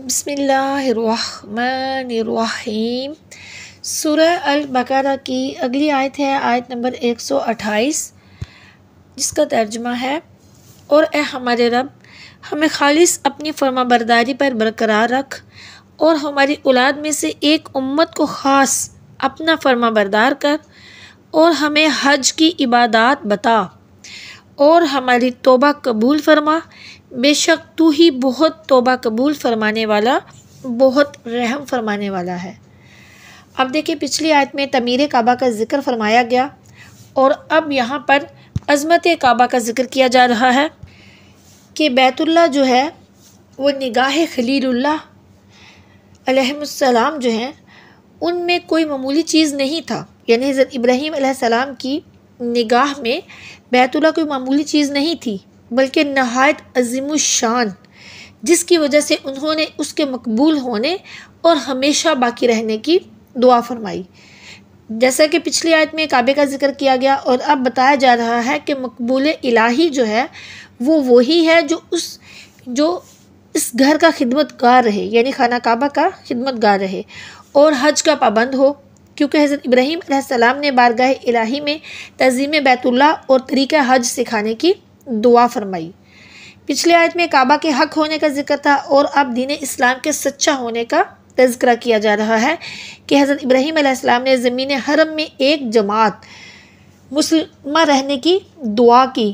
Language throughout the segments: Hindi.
बसमीम सूरह अलबकारा की अगली आयत है आयत नंबर 128 जिसका तर्जमा है और ए हमारे रब हमें खालिस अपनी फर्मा बरदारी पर बरकरार रख और हमारी औलाद में से एक उम्मत को ख़ास अपना फर्मा बरदार कर और हमें हज की इबादत बता और हमारी तोबा कबूल फरमा बेशक तू ही बहुत तोबा कबूल फरमाने वाला बहुत रहम फरमाने वाला है अब देखिए पिछली आयत में तमीर काबा का ज़िक्र फरमाया गया और अब यहाँ पर अज़मत काबा का ज़िक्र किया जा रहा है कि बैतुल्ला जो है वो निगाह खलील्ला जो हैं उनमें कोई मामूली चीज़ नहीं था यानी हज़रत इब्राहीम की निगाह में बैतुल्ला कोई मामूली चीज़ नहीं थी बल्कि नहायत अजीम शान जिसकी वजह से उन्होंने उसके मकबूल होने और हमेशा बाकी रहने की दुआ फरमाई जैसा कि पिछली आयत में काबे का जिक्र किया गया और अब बताया जा रहा है कि मकबूल इलाही जो है वो वही है जो उस जो इस घर का खिदमत गार रहे यानी खाना काबा का खिदमत गार रहे और हज का पाबंद हो क्योंकि हज़रत इब्राहीम सलाम ने बारगाह इलाही में तज़ीम बैतुल्ला और तरीक़ा हज सिखाने की दुआ फरमाई पिछले आयत में काबा के हक़ होने का जिक्र था और अब दीन इस्लाम के सच्चा होने का तस्करा किया जा रहा है कि हज़रत इब्राहीम आसमाम ने ज़मीन हरम में एक जमात मुसलम रहने की दुआ की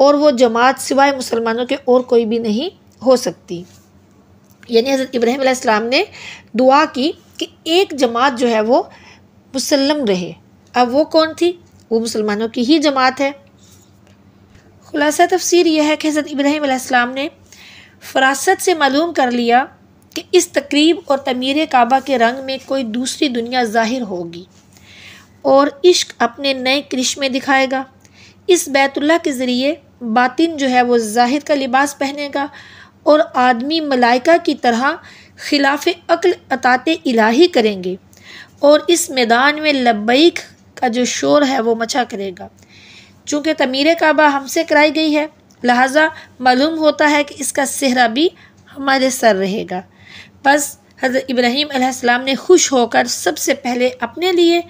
और वो जमात सिवाय मुसलमानों के और कोई भी नहीं हो सकती यानी हज़रत इब्राहीम ने दुआ की कि एक जमात जो है वो मुसलम रहे अब वो कौन थी वो मुसलमानों की ही जमात है खुलासा तफसीर यह है कि हज़रत इब्राहिम ने फरासत से मालूम कर लिया कि इस तकरीब और तमीर काबा के रंग में कोई दूसरी दुनिया ज़ाहिर होगी और इश्क अपने नए करिश्मे दिखाएगा इस बैतुल्ला के ज़रिए बातिन जो है वो ज़ाहिर का लिबास पहनेगा और आदमी मलाइका की तरह खिलाफ अक्ल अतात इलाही करेंगे और इस मैदान में लबैक का जो शोर है वो मचा करेगा चूँकि तमीर काबा हमसे कराई गई है लहाजा मालूम होता है कि इसका सेहरा भी हमारे सर रहेगा बस हज़रत इब्राहीम सलाम ने खुश होकर सबसे पहले अपने लिए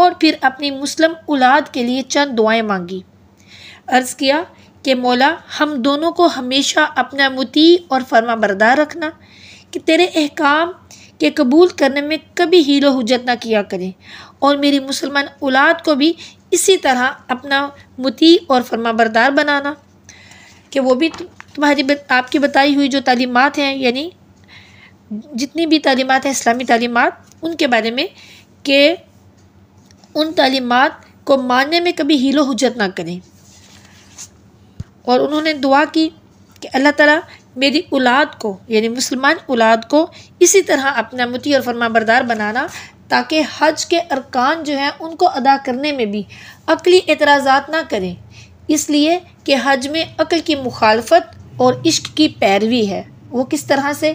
और फिर अपनी मुस्लिम औलाद के लिए चंद दुआएं मांगी अर्ज़ किया कि मौला हम दोनों को हमेशा अपना मुती और फर्मा बरदार रखना कि तेरे अहकाम कि कबूल करने में कभी हीलो हजत ना किया करें और मेरी मुसलमान औलाद को भी इसी तरह अपना मुती और फर्माबरदार बनाना कि वो भी तुम्हारी आपकी बताई हुई जो तलीमत हैं यानी जितनी भी तालीमत हैं इस्लामी तलीमत उनके बारे में कि उन तलीमत को मानने में कभी हीलो हजत ना करें और उन्होंने दुआ की कि अल्लाह ताला मेरी औलाद को यानी मुसलमान औलाद को इसी तरह अपना मुती और फरमा बरदार बनाना ताकि हज के अरकान जो हैं उनको अदा करने में भी अकली एतराज़ात ना करें इसलिए कि हज में अकल की मुखालफत और इश्क की पैरवी है वो किस तरह से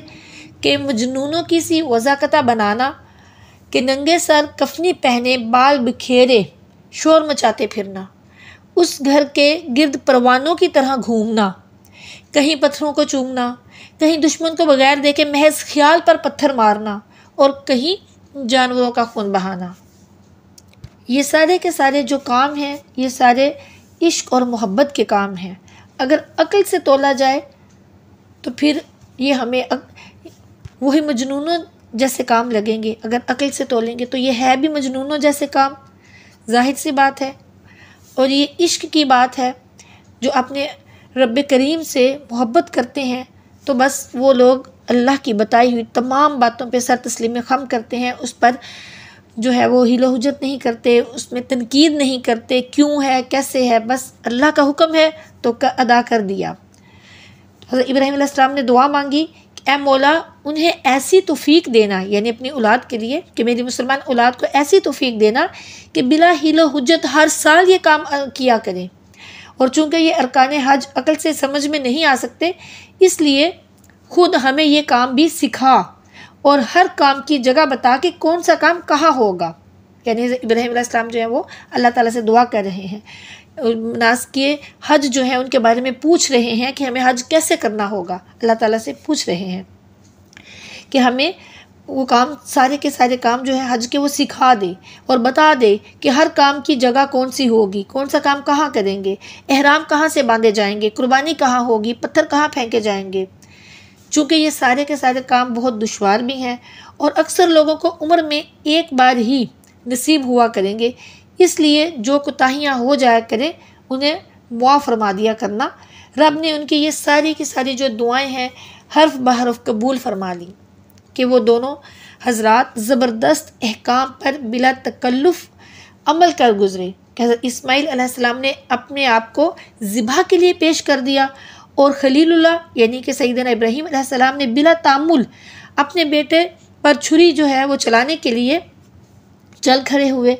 कि मजनूनों की सी वजाकता बनाना कि नंगे सर कफनी पहने बाल बिखेरे शोर मचाते फिरना उस घर के गिरद परवानों की तरह घूमना कहीं पत्थरों को चूमना कहीं दुश्मन को बगैर देखे महज ख्याल पर पत्थर मारना और कहीं जानवरों का खून बहाना ये सारे के सारे जो काम हैं ये सारे इश्क और मोहब्बत के काम हैं अगर अकल से तोला जाए तो फिर ये हमें अक... वही मजनूनों जैसे काम लगेंगे अगर अकल से तोलेंगे तो ये है भी मजनूनों जैसे काम जाहिर सी बात है और ये इश्क की बात है जो अपने रब करीम से मोहब्बत करते हैं तो बस वो लोग अल्लाह की बताई हुई तमाम बातों पे सर तस्लीम खम करते हैं उस पर जो है वो हीलो हजत नहीं करते उसमें तनकीद नहीं करते क्यों है कैसे है बस अल्लाह का हुक्म है तो कर, अदा कर दिया हज़रत इब्राहिम ने दुआ मांगी कि ए मौला उन्हें ऐसी तोफ़ीक देना यानी अपनी औलाद के लिए कि मेरी मुसलमान औलाद को ऐसी तोफ़ी देना कि बिला हिलो हजत हर साल ये काम किया करें और चूंकि ये अरकान हज अकल से समझ में नहीं आ सकते इसलिए खुद हमें ये काम भी सिखा और हर काम की जगह बता कि कौन सा काम कहाँ होगा यानी इब्राहिम इस्लाम जो है वो अल्लाह ताला से दुआ कर रहे हैं नास के हज जो है उनके बारे में पूछ रहे हैं कि हमें हज कैसे करना होगा अल्लाह ताला से पूछ रहे हैं कि हमें वो काम सारे के सारे काम जो है हज के वो सिखा दे और बता दे कि हर काम की जगह कौन सी होगी कौन सा काम कहाँ करेंगे एहराम कहाँ से बांधे जाएंगे कुर्बानी कहाँ होगी पत्थर कहाँ फेंके जाएंगे चूँकि ये सारे के सारे काम बहुत दुशवार भी हैं और अक्सर लोगों को उम्र में एक बार ही नसीब हुआ करेंगे इसलिए जो कोताहियाँ हो जाया करें उन्हें मुआ फरमा दिया करना रब ने उनकी ये सारी की सारी जो दुआएं हैं हर्फ बहरफ कबूल फरमा ली कि वो दोनों हजरत ज़बरदस्त अहकाम पर बिला तकल्लुफ़ अमल कर गुज़रे हज़रत इसमाईल ने अपने आप को ज़िबा के लिए पेश कर दिया और खलीलुल्लाह यानी कि सईदना इब्राहीम सलाम ने बिला तामुल अपने बेटे पर छुरी जो है वो चलाने के लिए चल खड़े हुए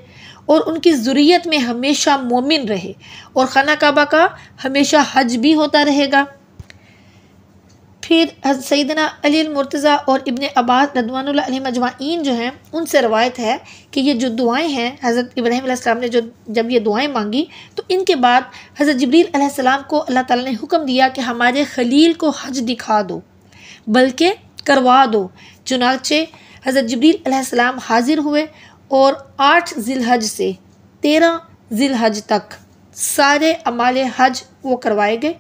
और उनकी ज़ुरीत में हमेशा मोमिन रहे और खाना काबा का हमेशा हज भी होता रहेगा फिर सईदना अली मुर्तज़ा और इबन अब्बास रदवान मजमाइन जो हैं उनसे रवायत है कि ये जो दुआएं हैं हज़रत इब्राहीम ने जो जब ये दुआएं मांगी तो इनके बाद हज़रत जबरील सलाम को अल्लाह ताला ने हुक्म दिया कि हमारे खलील को हज दिखा दो बल्कि करवा दो चुनाचे हज़रत जबरील हाजिर हुए और आठ जिलहज से तेरह जिलहज तक सारे अमाल हज वो करवाए गए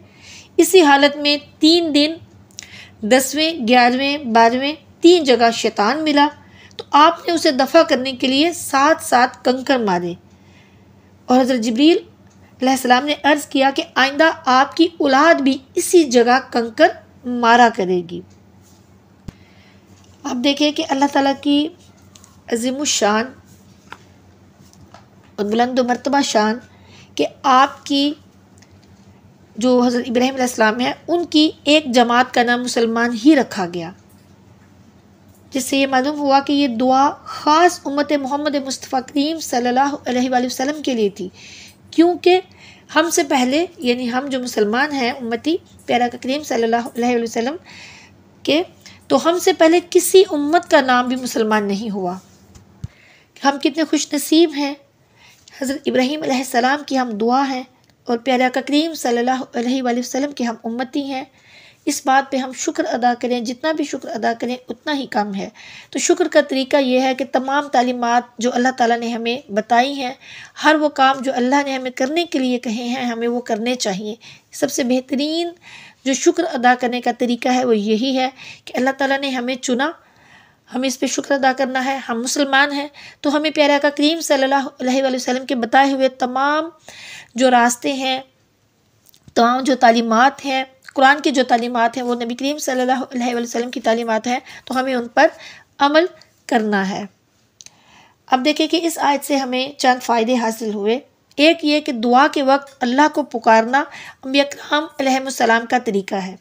इसी हालत में तीन दिन दसवें ग्यारहवें बारहवें तीन जगह शैतान मिला तो आपने उसे दफ़ा करने के लिए सात सात कंकर मारे और हज़रत जबरीलम सलाम ने अर्ज़ किया कि आइंदा आपकी औलाद भी इसी जगह कंकर मारा करेगी आप देखें कि अल्लाह ताला की अजीम शान और बुलंद मरतबा शान कि आपकी जो हज़रत इब्राहिम आसमाम है उनकी एक जमात का नाम मुसलमान ही रखा गया जिससे ये मालूम हुआ कि ये दुआ ख़ास उम्मत मोहम्मद मुस्तफ़ा करीम सल्ला वसम के लिए थी क्योंकि हमसे पहले यानी हम जो मुसलमान हैं उम्मती प्यारा करीम सल्ला वसम के तो हमसे पहले किसी उम्मत का नाम भी मुसलमान नहीं हुआ हम कितने खुश नसीब हैं हज़रत इब्राहीम सलाम की हम दुआ हैं और प्यारा करीम सल्लल्लाहु अलैहि वसल्लम के हम उम्मती हैं इस बात पे हम शुक्र अदा करें जितना भी शुक्र अदा करें उतना ही कम है तो शुक्र का तरीका यह है कि तमाम तालीमत जो अल्लाह ताला ने हमें बताई हैं हर वो काम जो अल्लाह ने हमें करने के लिए कहे हैं हमें वो करने चाहिए सबसे बेहतरीन जो शुक्र अदा करने का तरीका है वो यही है कि अल्लाह ताला ने हमें चुना हमें इस पर शुक्र अदा करना है हम मुसलमान हैं तो हमें प्यारा का करीम सल्लल्लाहु अलैहि वसल्लम के बताए हुए तमाम जो रास्ते हैं तमाम जो तलीमत हैं कुरान की जो तलीमत हैं वो नबी करीम सल्लल्लाहु अलैहि वसल्लम की तालीमत हैं तो हमें उन पर अमल करना है अब देखिए कि इस आयत से हमें चंद फ़ायदे हासिल हुए एक ये कि दुआ के वक्त अल्लाह को पुकारना अम्बिया कराम का तरीका है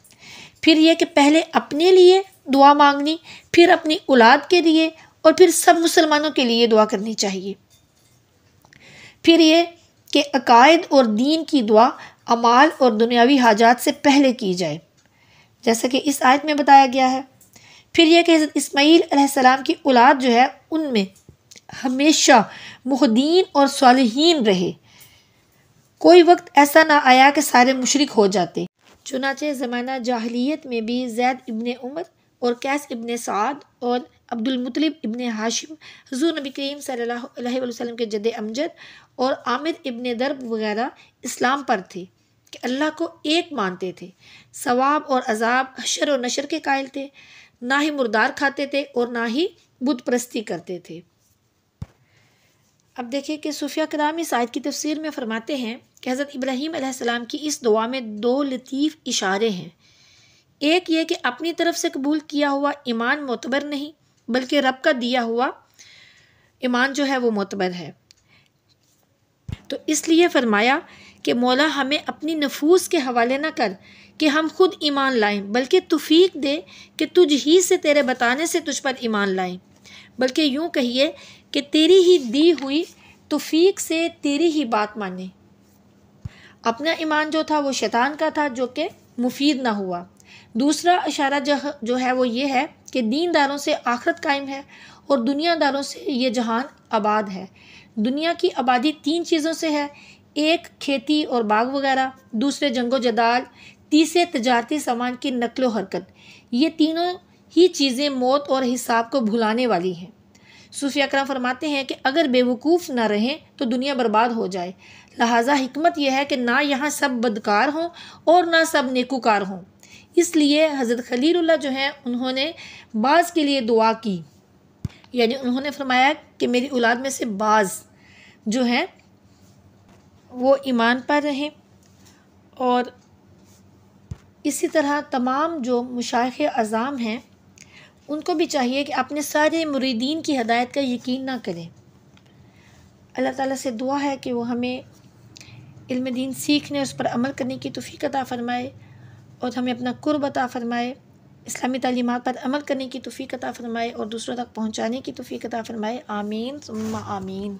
फिर यह कि पहले अपने लिए दुआ मांगनी फिर अपनी औलाद के लिए और फिर सब मुसलमानों के लिए दुआ करनी चाहिए फिर ये कि अकायद और दीन की दुआ अमाल और दुनियावी हाजात से पहले की जाए जैसा कि इस आयत में बताया गया है फिर यह कि हज़रत की औलाद जो है उनमें हमेशा मुहदीन और सालहीन रहे कोई वक्त ऐसा ना आया कि सारे मुशरक हो जाते चुनाचे ज़माना जाहलीत में भी जैद इबन उमर और कैस इबन साद और अब्दुलमतलब इबन हाशिम हजूर नबी करीम सल्लल्लाहु के जद अमजद और आमिर इबन दर्ब वगैरह इस्लाम पर थे कि अल्लाह को एक मानते थे सवाब और अजाब हशर और नशर के कायल थे ना ही मुर्दार खाते थे और ना ही बुत प्रस्ती करते थे अब देखिए कि सूफिया कदामी इस की तफसीर में फरमाते हैं कि हज़रत इब्राहीम की इस दुआ में दो लतीफ़ इशारे हैं एक ये कि अपनी तरफ से कबूल किया हुआ ईमान मोतबर नहीं बल्कि रब का दिया हुआ ईमान जो है वो मोतबर है तो इसलिए फरमाया कि मौला हमें अपनी नफूस के हवाले ना कर कि हम खुद ईमान लाएं बल्कि तफीक दे कि तुझ ही से तेरे बताने से तुझ पर ईमान लाएं बल्कि यूँ कहिए कि तेरी ही दी हुई तफीक से तेरी ही बात माने अपना ईमान जो था वो शैतान का था जो कि मुफीद ना हुआ दूसरा इशारा जह जो है वो ये है कि दीनदारों से आखरत कायम है और दुनियादारों से ये जहान आबाद है दुनिया की आबादी तीन चीज़ों से है एक खेती और बाग वगैरह दूसरे जंगो जदाल तीसरे तजारती सामान की नकलो हरकत ये तीनों ही चीज़ें मौत और हिसाब को भुलाने वाली हैं सूफिया कराम फरमाते हैं कि अगर बेवकूफ़ ना रहें तो दुनिया बर्बाद हो जाए लिहाजा हमत यह है कि ना यहाँ सब बदकार हों और ना सब नेकूकार हों इसलिए हज़रत खलील्ला जो हैं उन्होंने बाज़ के लिए दुआ की यानी उन्होंने फरमाया कि मेरी औलाद में से बाज़ जो हैं वो ईमान पर रहें और इसी तरह तमाम जो मुशाख अज़ाम हैं उनको भी चाहिए कि अपने सारे मुरीदीन की हदायत का यकीन ना करें अल्लाह ताला से दुआ है कि वो हमें इल्म दीन सीखने उस पर अमल करने की तोफ़ी कदा फ़रमाए और हमें अपना कुर्ब अता फ़रमाए इस्लामी तलीमत पर अमल करने की तोफ़ी अता फ़रमाए और दूसरों तक पहुँचाने की तोफ़ी अता फ़रमाए आमीन आमीन